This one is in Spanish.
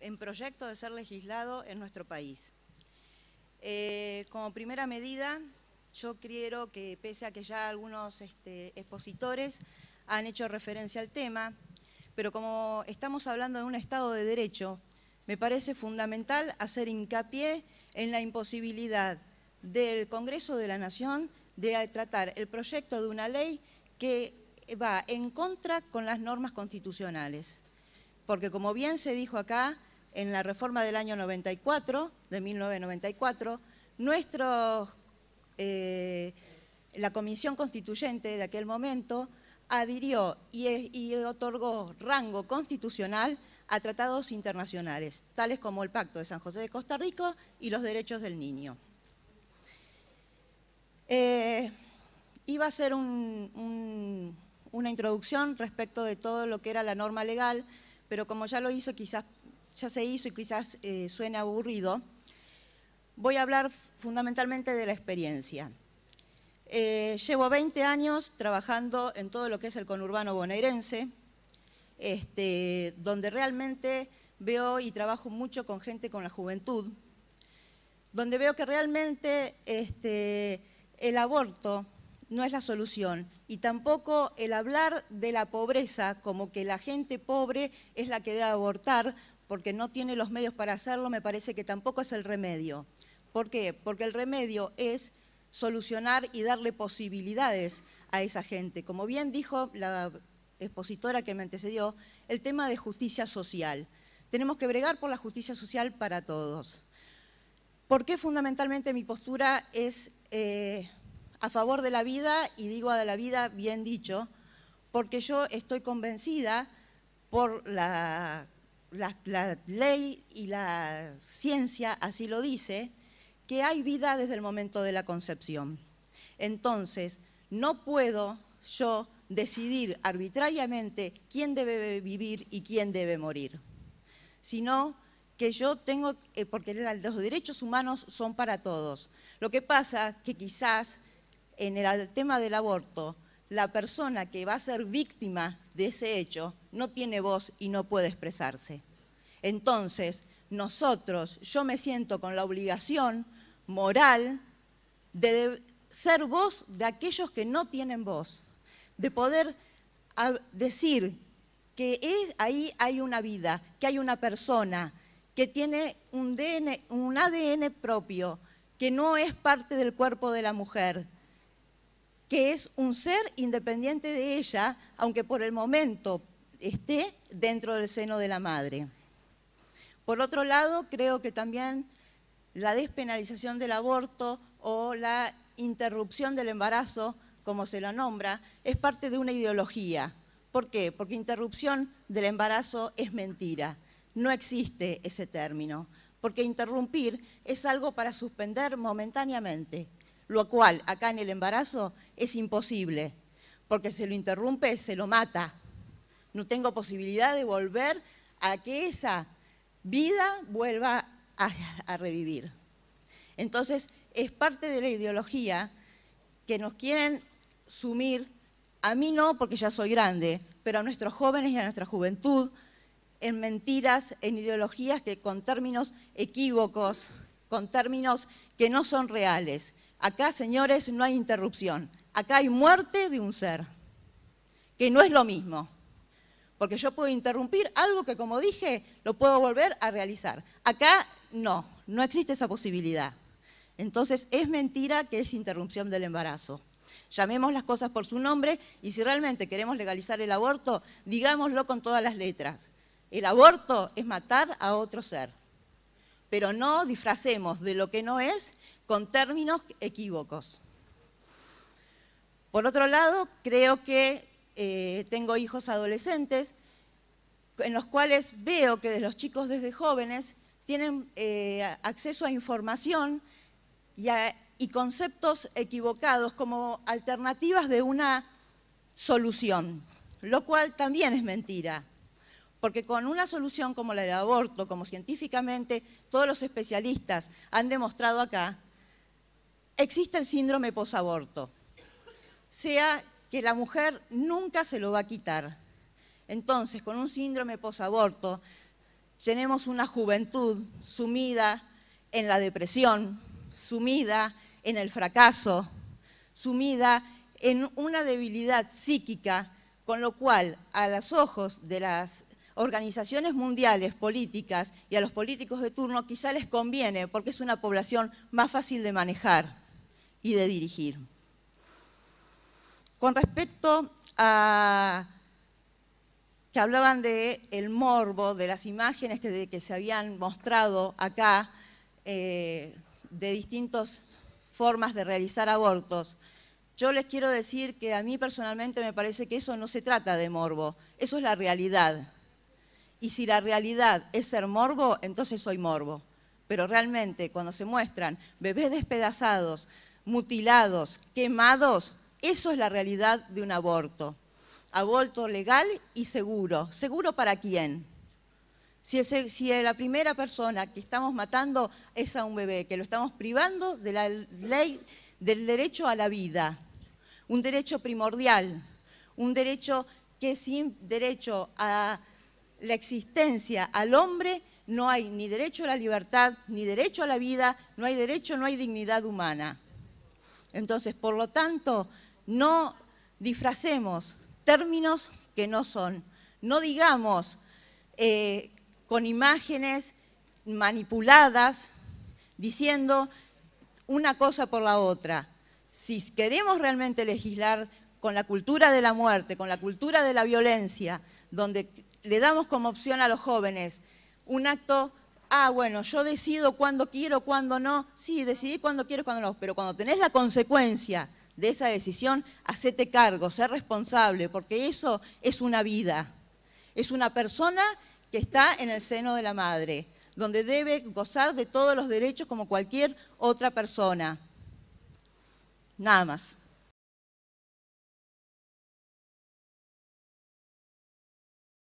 en proyecto de ser legislado en nuestro país. Eh, como primera medida, yo quiero que, pese a que ya algunos este, expositores han hecho referencia al tema, pero como estamos hablando de un Estado de Derecho, me parece fundamental hacer hincapié en la imposibilidad del Congreso de la Nación de tratar el proyecto de una ley que va en contra con las normas constitucionales. Porque como bien se dijo acá, en la reforma del año 94, de 1994, nuestro, eh, la Comisión Constituyente de aquel momento adhirió y, otorgó rango constitucional a tratados internacionales, tales como el Pacto de San José de Costa Rica y los derechos del niño. Eh, iba a ser una introducción respecto de todo lo que era la norma legal, pero como ya lo hizo, quizás ya se hizo y quizás eh, suene aburrido, voy a hablar fundamentalmente de la experiencia. Eh, llevo 20 años trabajando en todo lo que es el conurbano bonaerense, este, donde realmente veo y trabajo mucho con gente con la juventud, donde veo que realmente este, el aborto no es la solución y tampoco el hablar de la pobreza como que la gente pobre es la que debe abortar porque no tiene los medios para hacerlo, me parece que tampoco es el remedio. ¿Por qué? Porque el remedio es solucionar y darle posibilidades a esa gente. Como bien dijo la expositora que me antecedió, el tema de justicia social. Tenemos que bregar por la justicia social para todos. ¿Por qué fundamentalmente mi postura es eh, a favor de la vida? Y digo a la vida bien dicho, porque yo estoy convencida por la la, ley y la ciencia así lo dice, que hay vida desde el momento de la concepción. Entonces, no puedo yo decidir arbitrariamente quién debe vivir y quién debe morir, sino que yo tengo, eh, porque los derechos humanos son para todos. Lo que pasa que quizás en el tema del aborto la persona que va a ser víctima de ese hecho no tiene voz y no puede expresarse. Entonces, nosotros, yo me siento con la obligación moral de ser voz de aquellos que no tienen voz, de poder decir que ahí hay una vida, que hay una persona que tiene un ADN propio, que no es parte del cuerpo de la mujer, que es un ser independiente de ella, aunque por el momento esté dentro del seno de la madre. Por otro lado, creo que también la despenalización del aborto o la interrupción del embarazo, como se lo nombra, es parte de una ideología. ¿Por qué? Porque interrupción del embarazo es mentira. No existe ese término. Porque interrumpir es algo para suspender momentáneamente, lo cual acá en el embarazo es imposible, porque se lo interrumpe, se lo mata. No tengo posibilidad de volver a que esa vida vuelva a, revivir. Entonces, es parte de la ideología que nos quieren sumir, a mí no, porque ya soy grande, pero a nuestros jóvenes y a nuestra juventud, en mentiras, en ideologías que con términos equívocos, con términos que no son reales. Acá, señores, no hay interrupción acá hay muerte de un ser, que no es lo mismo, porque yo puedo interrumpir algo que, como dije, lo puedo volver a realizar. Acá no, no existe esa posibilidad. Entonces es mentira que es interrupción del embarazo. Llamemos las cosas por su nombre y si realmente queremos legalizar el aborto, digámoslo con todas las letras. El aborto es matar a otro ser, pero no disfracemos de lo que no es con términos equívocos. Por otro lado, creo que eh, tengo hijos adolescentes en los cuales veo que los chicos desde jóvenes tienen eh, acceso a información y, y conceptos equivocados como alternativas de una solución, lo cual también es mentira. Porque con una solución como la del aborto, como científicamente todos los especialistas han demostrado acá, existe el síndrome posaborto sea que la mujer nunca se lo va a quitar. Entonces, con un síndrome posaborto, tenemos una juventud sumida en la depresión, sumida en el fracaso, sumida en una debilidad psíquica, con lo cual a los ojos de las organizaciones mundiales políticas y a los políticos de turno quizá les conviene porque es una población más fácil de manejar y de dirigir. Con respecto a que hablaban de el morbo, de las imágenes que, se habían mostrado acá eh, de distintas formas de realizar abortos. Yo les quiero decir que a mí personalmente me parece que eso no se trata de morbo, eso es la realidad. Y si la realidad es ser morbo, entonces soy morbo. Pero realmente cuando se muestran bebés despedazados, mutilados, quemados, eso es la realidad de un aborto. Aborto legal y seguro. ¿Seguro para quién? Si, la primera persona que estamos matando es a un bebé, que lo estamos privando de la ley del derecho a la vida, un derecho primordial, un derecho que sin derecho a la existencia al hombre no hay ni derecho a la libertad, ni derecho a la vida, no hay derecho, no hay dignidad humana. Entonces, por lo tanto, no disfracemos términos que no son. No digamos eh, con imágenes manipuladas diciendo una cosa por la otra. Si queremos realmente legislar con la cultura de la muerte, con la cultura de la violencia, donde le damos como opción a los jóvenes un acto, ah, bueno, yo decido cuándo quiero, cuándo no, sí, decidí cuándo quiero, cuándo no, pero cuando tenés la consecuencia de esa decisión, hacete cargo, sé responsable, porque eso es una vida. Es una persona que está en el seno de la madre, donde debe gozar de todos los derechos como cualquier otra persona. Nada más.